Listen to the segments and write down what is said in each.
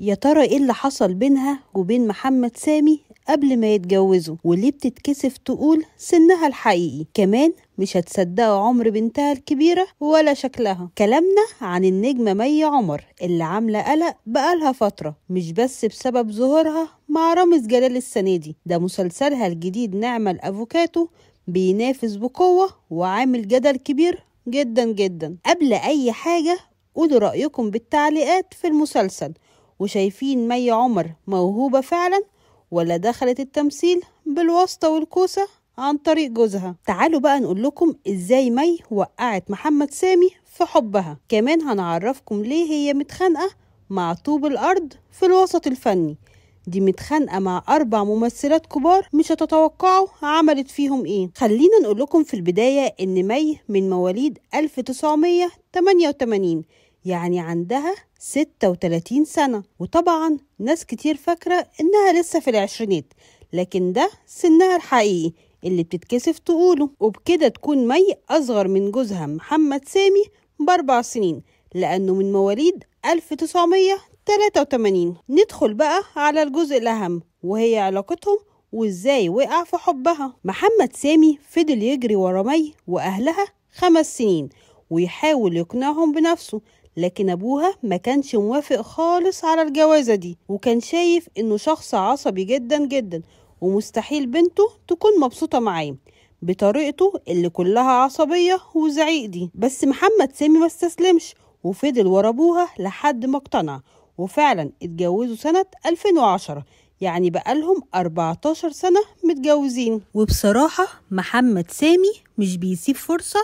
يا ترى ايه اللي حصل بينها وبين محمد سامي قبل ما يتجوزوا وليه بتتكسف تقول سنها الحقيقي كمان مش هتصدقوا عمر بنتها الكبيرة ولا شكلها كلامنا عن النجمة مي عمر اللي عاملة قلق بقالها فترة مش بس بسبب ظهورها مع رامز جلال السنة دي ده مسلسلها الجديد نعمة الأفوكاتو بينافس بقوة وعامل جدل كبير جدا جدا قبل أي حاجة قولوا رأيكم بالتعليقات في المسلسل وشايفين مي عمر موهوبة فعلا ولا دخلت التمثيل بالواسطة والكوسة عن طريق جوزها تعالوا بقى نقول لكم ازاي مي وقعت محمد سامي في حبها كمان هنعرفكم ليه هي متخانقة مع طوب الأرض في الوسط الفني دي متخانقة مع أربع ممثلات كبار مش هتتوقعوا عملت فيهم إيه خلينا نقول لكم في البداية إن مي من مواليد 1988 يعني عندها 36 سنة وطبعا ناس كتير فاكرة إنها لسه في العشرينات لكن ده سنها الحقيقي اللي بتتكسف تقوله وبكده تكون مي أصغر من جوزها محمد سامي بأربع سنين لأنه من مواليد 1983 ندخل بقى على الجزء الأهم وهي علاقتهم وإزاي وقع في حبها محمد سامي فضل يجري ورا مي وأهلها خمس سنين ويحاول يقنعهم بنفسه لكن أبوها ما كانش موافق خالص على الجوازة دي وكان شايف إنه شخص عصبي جدا جدا ومستحيل بنته تكون مبسوطة معاه بطريقته اللي كلها عصبية وزعيق دي بس محمد سامي ما استسلمش وفضل ورا أبوها لحد ما اقتنع وفعلا اتجوزوا سنة 2010 يعني بقالهم 14 سنة متجوزين وبصراحة محمد سامي مش بيسيب فرصة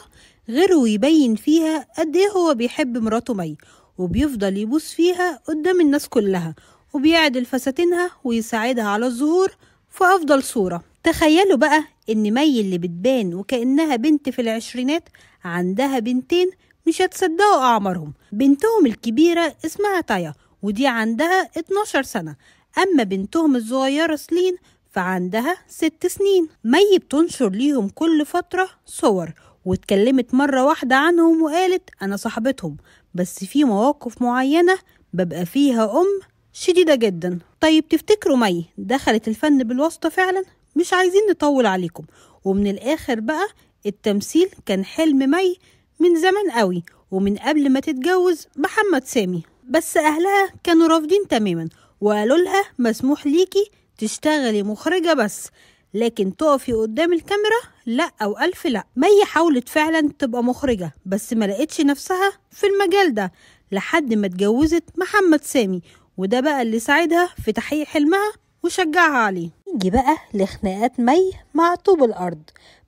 غير ويبين فيها قد ايه هو بيحب مراته مي وبيفضل يبوس فيها قدام الناس كلها وبيعدل فساتينها ويساعدها على الظهور في أفضل صورة تخيلوا بقى إن مي اللي بتبان وكأنها بنت في العشرينات عندها بنتين مش هتصدقوا أعمارهم بنتهم الكبيرة اسمها تايا ودي عندها 12 سنة أما بنتهم الصغيرة سلين فعندها ست سنين مي بتنشر ليهم كل فترة صور واتكلمت مرة واحدة عنهم وقالت أنا صاحبتهم بس في مواقف معينة ببقى فيها أم شديدة جدا طيب تفتكروا مي دخلت الفن بالواسطة فعلا مش عايزين نطول عليكم ومن الآخر بقى التمثيل كان حلم مي من زمان قوي ومن قبل ما تتجوز محمد سامي بس أهلها كانوا رافضين تماما وقالوا لها مسموح ليكي تشتغلي مخرجة بس لكن تقفي قدام الكاميرا لا او الف لا مي حاولت فعلا تبقى مخرجه بس ما لقيتش نفسها في المجال ده لحد ما اتجوزت محمد سامي وده بقى اللي ساعدها في تحقيق حلمها وشجعها عليه نيجي بقى لخناقات مي مع طوب الارض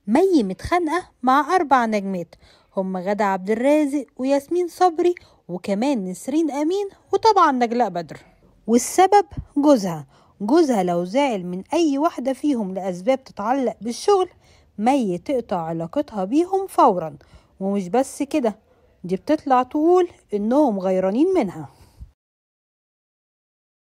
مي متخانقه مع اربع نجمات هم غادة عبد الرازق وياسمين صبري وكمان نسرين امين وطبعا نجلاء بدر والسبب جوزها جوزها لو زعل من أي واحدة فيهم لأسباب تتعلق بالشغل مي تقطع علاقتها بيهم فورا ومش بس كده دي بتطلع تقول إنهم غيرانين منها